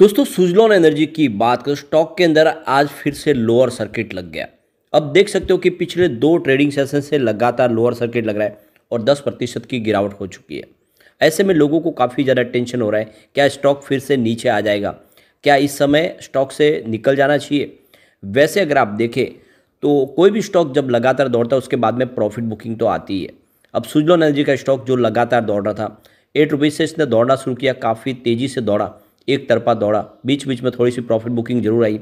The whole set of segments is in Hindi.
दोस्तों सुजलॉन एनर्जी की बात कर स्टॉक के अंदर आज फिर से लोअर सर्किट लग गया अब देख सकते हो कि पिछले दो ट्रेडिंग सेशन से लगातार लोअर सर्किट लग रहा है और दस प्रतिशत की गिरावट हो चुकी है ऐसे में लोगों को काफ़ी ज़्यादा टेंशन हो रहा है क्या स्टॉक फिर से नीचे आ जाएगा क्या इस समय स्टॉक से निकल जाना चाहिए वैसे अगर आप देखें तो कोई भी स्टॉक जब लगातार दौड़ता है उसके बाद में प्रॉफिट बुकिंग तो आती है अब सुजलॉन एनर्जी का स्टॉक जो लगातार दौड़ रहा था एट रुपीज़ से इसने दौड़ना शुरू किया काफ़ी तेज़ी से दौड़ा एक तरफा दौड़ा बीच बीच में थोड़ी सी प्रॉफिट बुकिंग जरूर आई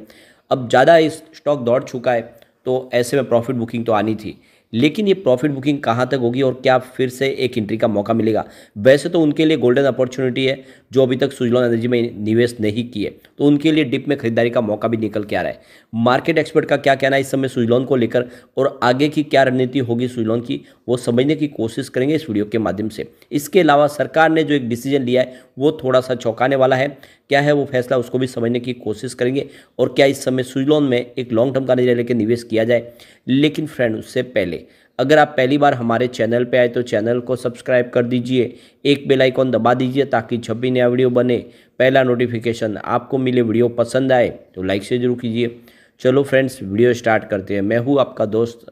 अब ज़्यादा इस स्टॉक दौड़ चुका है तो ऐसे में प्रॉफिट बुकिंग तो आनी थी लेकिन ये प्रॉफिट बुकिंग कहाँ तक होगी और क्या फिर से एक एंट्री का मौका मिलेगा वैसे तो उनके लिए गोल्डन अपॉर्चुनिटी है जो अभी तक सुजलॉन एनर्जी में निवेश नहीं किए तो उनके लिए डिप में खरीदारी का मौका भी निकल के आ रहा है मार्केट एक्सपर्ट का क्या कहना है इस समय सुजलॉन को लेकर और आगे की क्या रणनीति होगी सुजलॉन की वो समझने की कोशिश करेंगे इस वीडियो के माध्यम से इसके अलावा सरकार ने जो एक डिसीजन लिया है वो थोड़ा सा चौंकाने वाला है क्या है वो फैसला उसको भी समझने की कोशिश करेंगे और क्या इस समय सुजलॉन में एक लॉन्ग टर्म का निर्णय लेकर निवेश किया जाए लेकिन फ्रेंड उससे पहले अगर आप पहली बार हमारे चैनल पे आए तो चैनल को सब्सक्राइब कर दीजिए एक बेल आइकॉन दबा दीजिए ताकि जब भी नया वीडियो बने पहला नोटिफिकेशन आपको मिले वीडियो पसंद आए तो लाइक से जरूर कीजिए चलो फ्रेंड्स वीडियो स्टार्ट करते हैं मैं हूँ आपका दोस्त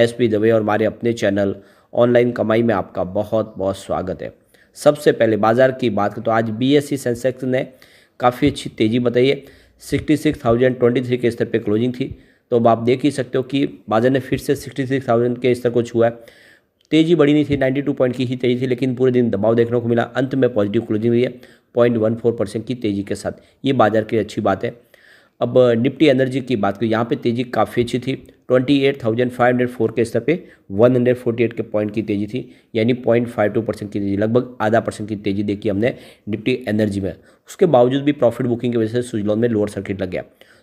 एस पी दवे और हमारे अपने चैनल ऑनलाइन कमाई में आपका बहुत बहुत स्वागत है सबसे पहले बाजार की बात करें तो आज बी एस सी सेंसेक्स ने काफ़ी अच्छी तेज़ी बताई है sixty six thousand twenty three के स्तर पर क्लोजिंग थी तो अब आप देख ही सकते हो कि बाजार ने फिर से सिक्सटी सिक्स थाउजेंड के स्तर को छुआ है तेजी बड़ी नहीं थी 92 पॉइंट की ही तेजी थी लेकिन पूरे दिन दबाव देखने को मिला अंत में पॉजिटिव क्लोजिंग हुई है पॉइंट वन फोर परसेंट की तेजी के साथ ये बाजार की अच्छी बात है अब निफ्टी एनर्जी की बात करें यहाँ पे तेजी काफ़ी अच्छी थी 28,504 के स्तर पे 148 के पॉइंट की तेजी थी यानी पॉइंट फाइव टू परसेंट की तेजी लगभग आधा परसेंट की तेजी देखी हमने निफ्टी एनर्जी में उसके बावजूद भी प्रॉफिट बुकिंग की वजह से सुजलोन में लोअर सर्किट लग गया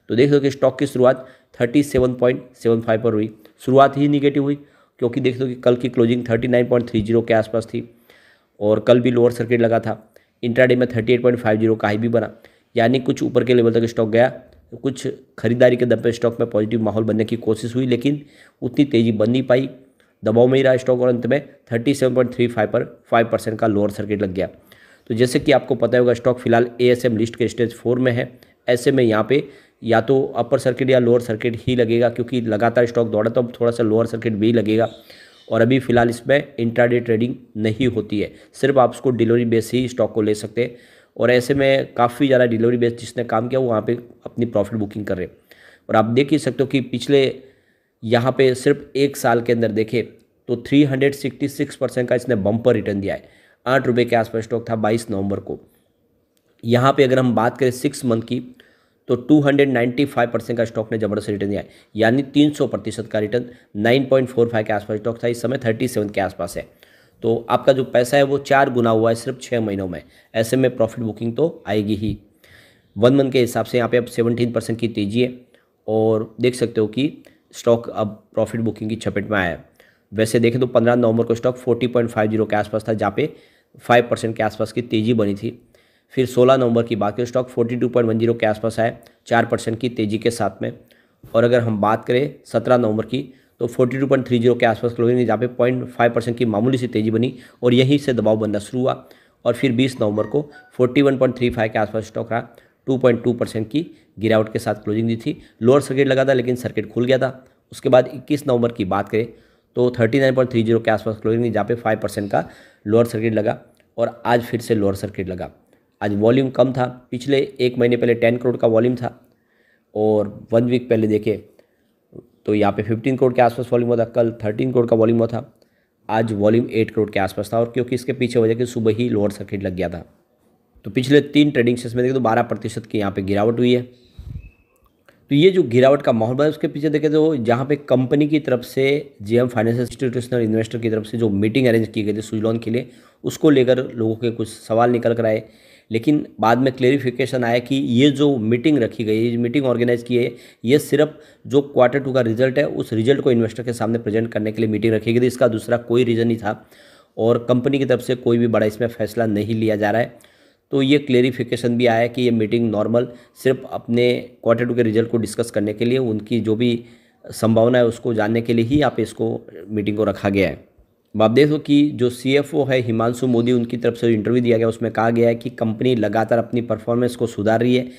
तो देख सकते स्टॉक की शुरुआत thirty seven point seven five पर हुई शुरुआत ही निगेटिव हुई क्योंकि देख लो कि कल की closing thirty nine point three zero के आसपास थी और कल भी लोअर सर्किट लगा था इंट्राडे में thirty eight point five zero का ही भी बना यानी कुछ ऊपर के लेवल तक स्टॉक गया कुछ खरीदारी के दम पर स्टॉक में पॉजिटिव माहौल बनने की कोशिश हुई लेकिन उतनी तेज़ी बन नहीं पाई दबाव में ही रहा स्टॉक और अंत में thirty seven point three five पर फाइव परसेंट का लोअर सर्किट लग गया तो जैसे कि आपको पता होगा स्टॉक फिलहाल ए एस एम लिस्ट के स्टेज फोर में है ऐसे में यहाँ पे या तो अपर सर्किट या लोअर सर्किट ही लगेगा क्योंकि लगातार स्टॉक दौड़ा तो अब थोड़ा सा लोअर सर्किट भी लगेगा और अभी फ़िलहाल इसमें इंट्राडे ट्रेडिंग नहीं होती है सिर्फ आप उसको डिलीवरी बेस ही स्टॉक को ले सकते हैं और ऐसे में काफ़ी ज़्यादा डिलीवरी बेस जिसने काम किया वो वहाँ पर अपनी प्रॉफिट बुकिंग कर रहे हैं और आप देख ही सकते हो कि पिछले यहाँ पर सिर्फ एक साल के अंदर देखे तो थ्री परसेंट का इसने बम्पर रिटर्न दिया है आठ रुपये के आसपास स्टॉक था बाईस नवंबर को यहाँ पे अगर हम बात करें सिक्स मंथ की तो 295 परसेंट का स्टॉक ने जबरदस्त रिटर्न दिया है यानी 300 प्रतिशत का रिटर्न 9.45 के आसपास स्टॉक था इस समय 37 के आसपास है तो आपका जो पैसा है वो चार गुना हुआ है सिर्फ छः महीनों में ऐसे में प्रॉफिट बुकिंग तो आएगी ही वन मंथ के हिसाब से यहाँ पे अब सेवनटीन परसेंट की तेजी है और देख सकते हो कि स्टॉक अब प्रॉफिट बुकिंग की चपेट में आया है वैसे देखें तो पंद्रह नवंबर को stock forty point five zero के आसपास था जहाँ पे फाइव परसेंट के आसपास की तेज़ी बनी थी फिर 16 नवंबर की बाकी स्टॉक 42.10 के आसपास आए चार परसेंट की तेज़ी के साथ में और अगर हम बात करें 17 नवंबर की तो 42.30 के आसपास क्लोजिंग जहाँ पे 0.5 परसेंट की मामूली सी तेज़ी बनी और यहीं से दबाव बनना शुरू हुआ और फिर 20 नवंबर को 41.35 के आसपास स्टॉक रहा 2.2 परसेंट की गिरावट के साथ क्लोजिंग दी थी लोअर सर्किट लगा था लेकिन सर्किट खुल गया था उसके बाद इक्कीस नवंबर की बात करें तो थर्टी के आसपास क्लोजिंग जहाँ पे फाइव परसेंट का लोअर सर्किट लगा और आज फिर से लोअर सर्किट लगा आज वॉल्यूम कम था पिछले एक महीने पहले टेन करोड़ का वॉल्यूम था और वन वीक पहले देखे तो यहाँ पे फिफ्टीन करोड़ के आसपास वॉल्यूम होता था कल थर्टीन करोड़ का वॉल्यूम होता था आज वॉल्यूम एट करोड़ के आसपास था और क्योंकि इसके पीछे वजह कि सुबह ही लोअर सर्किट लग गया था तो पिछले तीन ट्रेडिंग सेशन में देखें तो बारह प्रतिशत की यहाँ पर गिरावट हुई है तो ये जो गिरावट का माहौल बना उसके पीछे देखे तो जहाँ पे कंपनी की तरफ से जीएम फाइनेंशियल इंस्टीट्यूशनल इन्वेस्टर की तरफ से जो मीटिंग अरेंज की गई थी सुजलॉन के लिए उसको लेकर लोगों के कुछ सवाल निकल कर आए लेकिन बाद में क्लेरिफिकेशन आया कि ये जो मीटिंग रखी गई है मीटिंग ऑर्गेनाइज की है ये सिर्फ जो क्वार्टर टू का रिजल्ट है उस रिजल्ट को इन्वेस्टर के सामने प्रेजेंट करने के लिए मीटिंग रखी गई थी इसका दूसरा कोई रीज़न नहीं था और कंपनी की तरफ से कोई भी बड़ा इसमें फैसला नहीं लिया जा रहा है तो ये क्लेरिफिकेशन भी आया कि ये मीटिंग नॉर्मल सिर्फ अपने क्वार्टर टू के रिजल्ट को डिस्कस करने के लिए उनकी जो भी संभावना है उसको जानने के लिए ही आप इसको मीटिंग को रखा गया है आप देखो कि जो ओ है हिमांशु मोदी उनकी तरफ से इंटरव्यू दिया गया उसमें कहा गया है कि कंपनी लगातार अपनी परफॉर्मेंस को सुधार रही है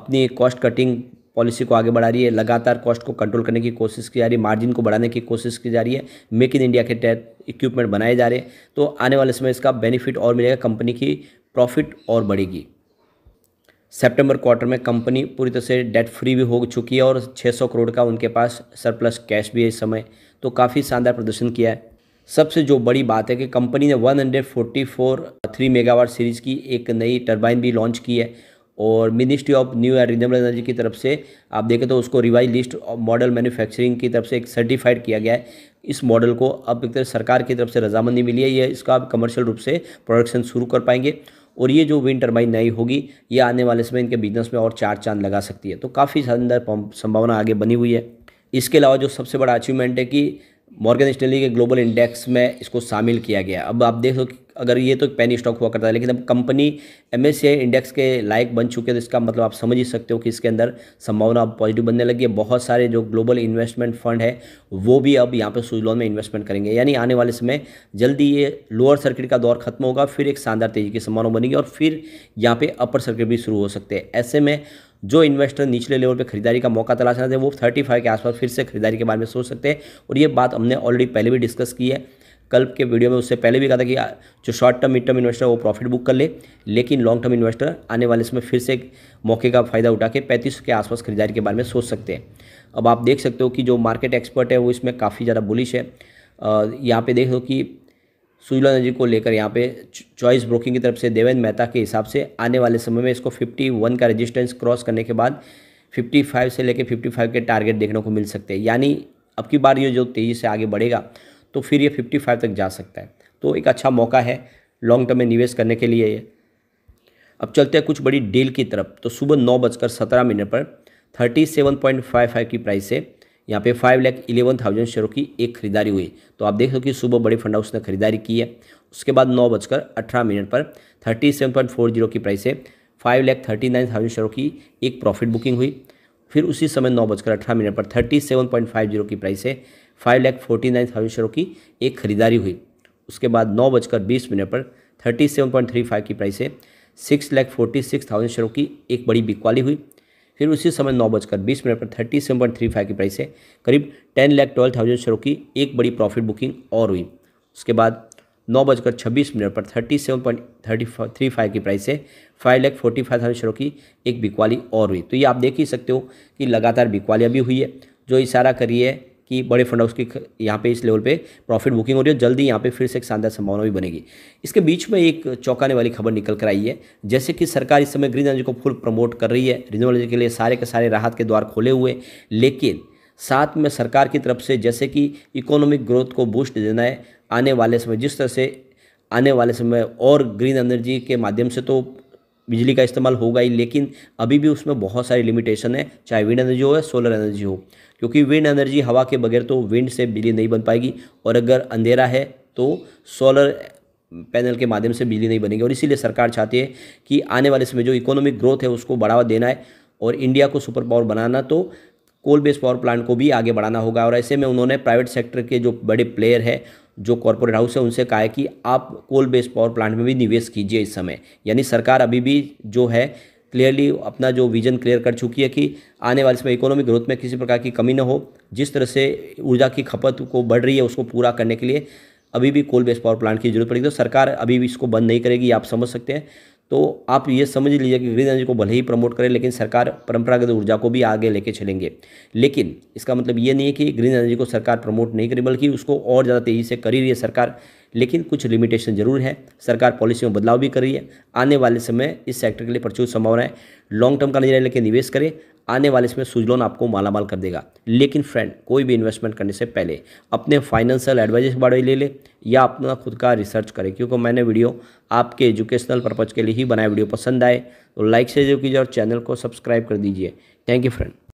अपनी कॉस्ट कटिंग पॉलिसी को आगे बढ़ा रही है लगातार कॉस्ट को कंट्रोल करने की कोशिश की जा रही है मार्जिन को बढ़ाने की कोशिश की जा रही है मेक इन इंडिया के तहत इक्विपमेंट बनाए जा रहे हैं तो आने वाले समय इसका बेनिफिट और मिलेगा कंपनी की प्रॉफिट और बढ़ेगी सेप्टेम्बर क्वार्टर में कंपनी पूरी तरह से डेट फ्री भी हो चुकी है और छः करोड़ का उनके पास सरप्लस कैश भी है इस समय तो काफ़ी शानदार प्रदर्शन किया है सबसे जो बड़ी बात है कि कंपनी ने 144 थ्री मेगावाट सीरीज़ की एक नई टरबाइन भी लॉन्च की है और ministry of new and renewable energy की तरफ से आप देखें तो उसको रिवाइज लिस्ट मॉडल मैन्युफैक्चरिंग की तरफ से एक सर्टिफाइड किया गया है इस मॉडल को अब एक तरह सरकार की तरफ से रजामंदी मिली है ये इसका आप कमर्शियल रूप से प्रोडक्शन शुरू कर पाएंगे और ये जो विंड टर्बाइन नई होगी ये आने वाले समय इनके बिजनेस में और चार चांद लगा सकती है तो काफ़ी संभावना आगे बनी हुई है इसके अलावा जो सबसे बड़ा अचीवमेंट है कि मॉर्गन स्टेनली के ग्लोबल इंडेक्स में इसको शामिल किया गया अब आप देख लो अगर ये तो पैनी स्टॉक हुआ करता है लेकिन अब कंपनी एम इंडेक्स के लायक बन चुके हैं तो इसका मतलब आप समझ ही सकते हो कि इसके अंदर संभावना अब पॉजिटिव बनने लगी है बहुत सारे जो ग्लोबल इन्वेस्टमेंट फंड है वो भी अब यहाँ पर सुजलॉन में इन्वेस्टमेंट करेंगे यानी आने वाले समय जल्दी ये लोअर सर्किट का दौर खत्म होगा फिर एक शानदार तेजी की संभावना बनेगी और फिर यहाँ पर अपर सर्किट भी शुरू हो सकते हैं ऐसे में जो इन्वेस्टर निचले लेवल पे खरीदारी का मौका तलाश रहे थे वो 35 के आसपास फिर से खरीदारी के बारे में सोच सकते हैं और ये बात हमने ऑलरेडी पहले भी डिस्कस की है कल के वीडियो में उससे पहले भी कहा था कि जो short term mid term investor वो प्रॉफिट बुक कर ले लेकिन लॉन्ग टर्म इन्वेस्टर आने वाले इसमें फिर से मौके का फ़ायदा उठा के पैंतीस के आसपास खरीदारी के बारे में सोच सकते हैं अब आप देख सकते हो कि जो मार्केट एक्सपर्ट है वो इसमें काफ़ी ज़्यादा बुलिश है यहाँ पे देख लो कि सुजला नदी को लेकर यहाँ पे चॉइस ब्रोकिंग की तरफ से देवेंद्र मेहता के हिसाब से आने वाले समय में इसको 51 का रेजिस्टेंस क्रॉस करने के बाद 55 से लेकर 55 के टारगेट देखने को मिल सकते हैं यानी अब की बार ये जो तेज़ी से आगे बढ़ेगा तो फिर ये 55 तक जा सकता है तो एक अच्छा मौका है लॉन्ग टर्म में निवेश करने के लिए ये अब चलते हैं कुछ बड़ी डील की तरफ तो सुबह नौ बजकर सत्रह मिनट पर thirty seven point five five की प्राइस से यहाँ पे फाइव लैख इलेवन थाउजेंड शेयरों की एक खरीदारी हुई तो आप देख सकते हो कि सुबह बड़े फंड हाउस ने खरीदारी की है उसके बाद नौ बजकर अठारह मिनट पर thirty seven point four zero की प्राइस से five lakh thirty nine thousand शेयरों की एक प्रॉफिट बुकिंग हुई फिर उसी समय नौ बजकर अठारह मिनट पर thirty seven point five zero की प्राइस से five lakh forty nine thousand शेयरों की एक खरीदारी हुई उसके बाद नौ बजकर बीस मिनट पर thirty seven point three five की प्राइस से six lakh forty six thousand शेयरों की एक बड़ी बिकवाली हुई फिर उसी समय नौ बजकर बीस मिनट पर thirty seven point three five की प्राइस है करीब टेन लैख ट्वेल्व थाउजेंड शेयरों की एक बड़ी प्रॉफिट बुकिंग और हुई उसके बाद नौ बजकर छब्बीस मिनट पर thirty seven point thirty three five की प्राइस है five lakh forty five thousand शेयरों की एक बिकवाली और हुई तो ये आप देख ही सकते हो कि लगातार बिकवालियाँ भी हुई है जो इशारा करिए कि बड़े फंड हाउस की यहाँ पे इस लेवल पे प्रॉफिट बुकिंग हो रही है जल्दी यहाँ पे फिर से एक शानदार संभावना भी बनेगी इसके बीच में एक चौंकाने वाली खबर निकल कर आई है जैसे कि सरकार इस समय ग्रीन एनर्जी को फुल प्रमोट कर रही है रिन्यूएबल एनर्जी के लिए सारे के सारे राहत के द्वार खोले हुए लेकिन साथ में सरकार की तरफ से जैसे कि इकोनॉमिक ग्रोथ को बूस्ट देना है आने वाले समय जिस तरह से आने वाले समय और ग्रीन एनर्जी के माध्यम से तो बिजली का इस्तेमाल होगा ही लेकिन अभी भी उसमें बहुत सारी लिमिटेशन है चाहे विंड एनर्जी हो या सोलर एनर्जी हो क्योंकि विंड एनर्जी हवा के बगैर तो विंड से बिजली नहीं बन पाएगी और अगर अंधेरा है तो सोलर पैनल के माध्यम से बिजली नहीं बनेगी और इसीलिए सरकार चाहती है कि आने वाले समय जो इकोनॉमिक ग्रोथ है उसको बढ़ावा देना है और इंडिया को सुपर पावर बनाना तो कोल बेस्ड पावर प्लांट को भी आगे बढ़ाना होगा और ऐसे में उन्होंने प्राइवेट सेक्टर के जो बड़े प्लेयर हैं जो कॉरपोरेट हाउस है उनसे कहा है कि आप कोल बेस्ड पावर प्लांट में भी निवेश कीजिए इस समय यानी सरकार अभी भी जो है क्लियरली अपना जो विजन क्लियर कर चुकी है कि आने वाले समय इकोनॉमिक ग्रोथ में किसी प्रकार की कमी न हो जिस तरह से ऊर्जा की खपत को बढ़ रही है उसको पूरा करने के लिए अभी भी कोल बेस्ड पावर प्लांट की जरूरत पड़ेगी तो सरकार अभी भी इसको बंद नहीं करेगी आप समझ सकते हैं तो आप ये समझ लीजिए कि विविध एनर्जी को भले ही प्रमोट करें लेकिन सरकार परंपरागत ऊर्जा को भी आगे लेके चलेंगे लेकिन इसका मतलब ये नहीं है कि ग्रीन एनर्जी को सरकार प्रमोट नहीं करे बल्कि उसको और ज़्यादा तेज़ी से कर ही रही है सरकार लेकिन कुछ लिमिटेशन जरूर है सरकार पॉलिसी में बदलाव भी कर रही है आने वाले समय इस सेक्टर के लिए प्रचुर संभावना है लॉन्ग टर्म का नजरिया लेकर निवेश करें आने वाले समय सुजलोन आपको मालामाल कर देगा लेकिन फ्रेंड कोई भी इन्वेस्टमेंट करने से पहले अपने फाइनेंशियल एडवाइजर के बारे ले लें या अपना खुद का रिसर्च करें क्योंकि मैंने वीडियो आपके एजुकेशनल पर्पज़ के लिए ही बनाया वीडियो पसंद आए तो लाइक से जो कीजिए और चैनल को सब्सक्राइब कर दीजिए थैंक यू फ्रेंड